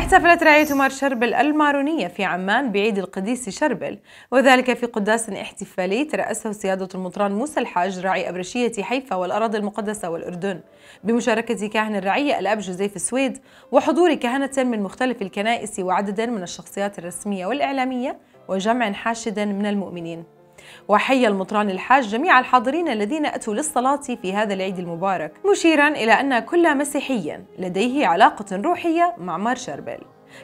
احتفلت رعية مار شربل المارونية في عمان بعيد القديس شربل وذلك في قداس احتفالي ترأسه سيادة المطران موسى الحاج راعي أبرشية حيفا والأراضي المقدسة والأردن بمشاركة كاهن الرعية الأب جوزيف السويد وحضور كهنة من مختلف الكنائس وعدد من الشخصيات الرسمية والإعلامية وجمع حاشد من المؤمنين وحي المطران الحاج جميع الحاضرين الذين أتوا للصلاة في هذا العيد المبارك مشيرا إلى أن كل مسيحي لديه علاقة روحية مع مار شربل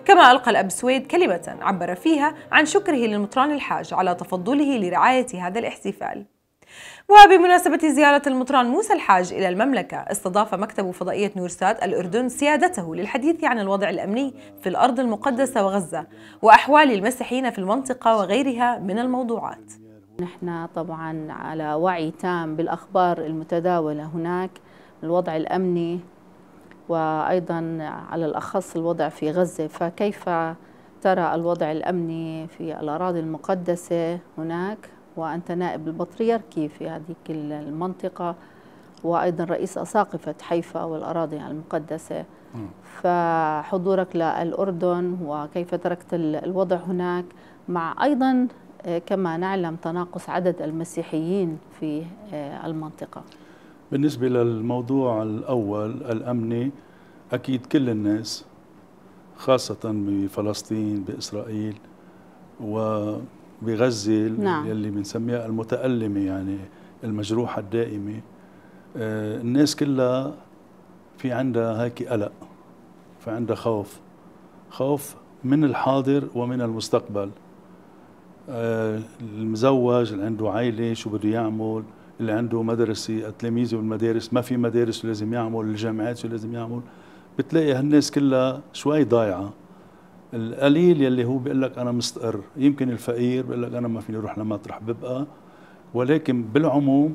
كما ألقى الأب سويد كلمة عبر فيها عن شكره للمطران الحاج على تفضله لرعاية هذا الاحتفال وبمناسبة زيارة المطران موسى الحاج إلى المملكة استضاف مكتب فضائية نورسات الأردن سيادته للحديث عن الوضع الأمني في الأرض المقدسة وغزة وأحوال المسيحيين في المنطقة وغيرها من الموضوعات نحن طبعا على وعي تام بالأخبار المتداولة هناك الوضع الأمني وأيضا على الأخص الوضع في غزة فكيف ترى الوضع الأمني في الأراضي المقدسة هناك وأنت نائب البطريركي في هذه المنطقة وأيضا رئيس أساقفة حيفا والأراضي المقدسة فحضورك للأردن وكيف تركت الوضع هناك مع أيضا كما نعلم تناقص عدد المسيحيين في آه، المنطقة بالنسبة للموضوع الأول الأمني أكيد كل الناس خاصة بفلسطين بإسرائيل وبغزة نعم. اللي بنسميها المتألمة يعني المجروحة الدائمة آه، الناس كلها في عندها هيك قلق في عندها خوف خوف من الحاضر ومن المستقبل المزوج اللي عنده عائله شو بده يعمل اللي عنده مدرسه التلاميذ بالمدارس ما في مدارس شو لازم يعمل الجامعات شو لازم يعمل بتلاقي هالناس كلها شوي ضايعه القليل يلي هو بيقول لك انا مستقر يمكن الفقير بيقول لك انا ما فيني اروح لمطرح ببقى ولكن بالعموم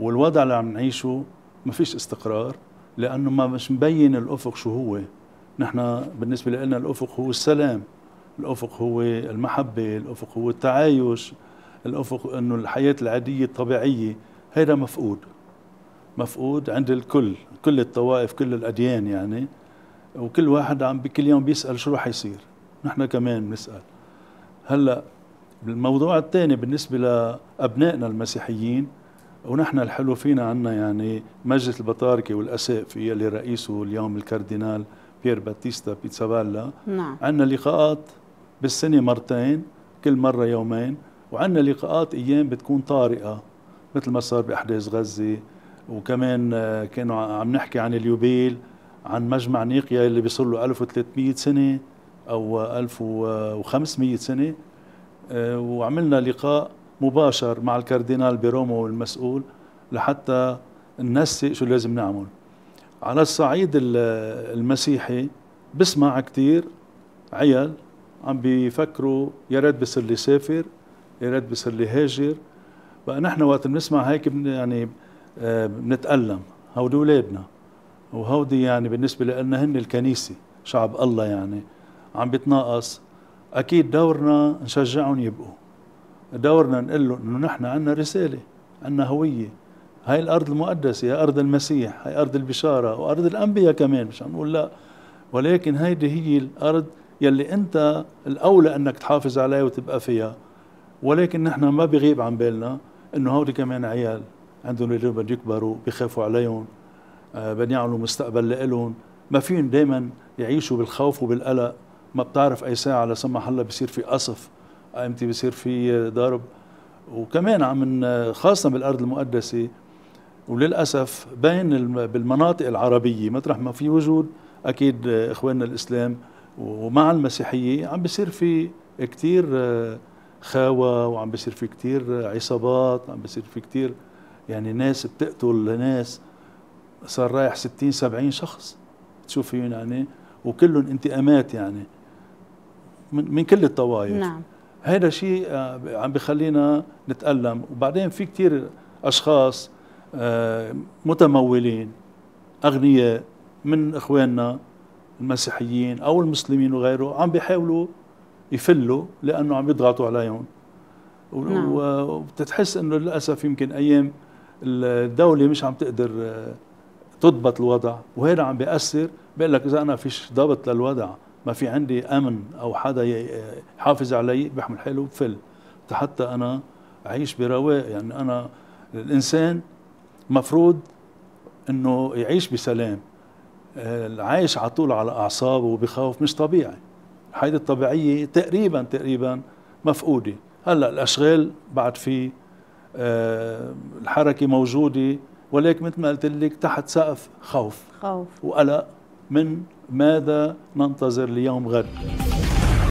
والوضع اللي عم نعيشه ما فيش استقرار لانه ما مش مبين الافق شو هو نحن بالنسبه لنا الافق هو السلام الأفق هو المحبة الأفق هو التعايش الأفق أنه الحياة العادية الطبيعية هذا مفقود مفقود عند الكل كل الطوائف كل الأديان يعني وكل واحد عم كل يوم بيسأل شو راح يصير نحن كمان بنسأل هلأ الموضوع الثاني بالنسبة لأبنائنا المسيحيين ونحن الحلو فينا عنا يعني مجلس البطاركة والأسافي اللي رئيسه اليوم الكاردينال بيير باتيستا بيتسابالا نعم عندنا لقاءات بالسنة مرتين كل مرة يومين وعندنا لقاءات أيام بتكون طارئة مثل ما صار بأحداث غزة وكمان آه، كانوا عم نحكي عن اليوبيل عن مجمع نيقيا اللي بيصير له 1300 سنة أو 1500 سنة آه، وعملنا لقاء مباشر مع الكاردينال بيرومو المسؤول لحتى ننسق شو لازم نعمل على الصعيد المسيحي بسمع كثير عيال عم بيفكروا يا ريت بصير لي سافر يا ريت بصير لي هاجر بقى نحن وقت بنسمع هيك بن يعني آه، بنتألم هودي اولادنا وهودي يعني بالنسبه لنا هن الكنيسه شعب الله يعني عم بيتناقص اكيد دورنا نشجعهم يبقوا دورنا نقول لهم انه نحن عندنا رساله عندنا هويه هاي الارض المقدسه هي ارض المسيح هاي ارض البشاره وارض الانبياء كمان مش عم نقول لا ولكن هيدي هي الارض يلي انت الاولى انك تحافظ عليها وتبقى فيها ولكن نحن ما بغيب عن بالنا انه هودي كمان عيال عندهم اللي بدهم يكبروا بخافوا عليهم آه، بدهم يعملوا مستقبل لإلهم ما فيهم دائما يعيشوا بالخوف وبالقلق ما بتعرف اي ساعه لا سمح الله بصير في قصف آه، امتى بصير في ضرب وكمان عم خاصه بالارض المقدسه وللاسف بين بالمناطق العربيه مطرح ما في وجود اكيد اخواننا الاسلام ومع المسيحيه عم بصير في كثير آه، خاوه وعم بصير في كثير آه، عصابات عم بصير في كثير يعني ناس بتقتل ناس صار رايح 60 70 شخص تشوف فيهم يعني وكلهم انتقامات يعني من, من كل الطوائف نعم هذا شيء آه، عم بخلينا نتألم وبعدين في كثير أشخاص متمولين أغنياء من إخواننا المسيحيين او المسلمين وغيره عم بيحاولوا يفلوا لانه عم يضغطوا عليهم نعم. وبتتحس انه للاسف يمكن ايام الدوله مش عم تقدر آه، تضبط الوضع وهذا عم بياثر بيقول لك اذا انا فيش ضبط للوضع ما في عندي امن او حدا يحافظ علي بحمل حاله بفل حتى انا اعيش برواق يعني انا الانسان مفروض انه يعيش بسلام آه، عايش على طول على اعصابه وبخوف مش طبيعي الحياه الطبيعيه تقريبا تقريبا مفقوده هلا الاشغال بعد في آه، الحركه موجوده ولكن مثل ما قلت لك تحت سقف خوف خوف وقلق من ماذا ننتظر ليوم غد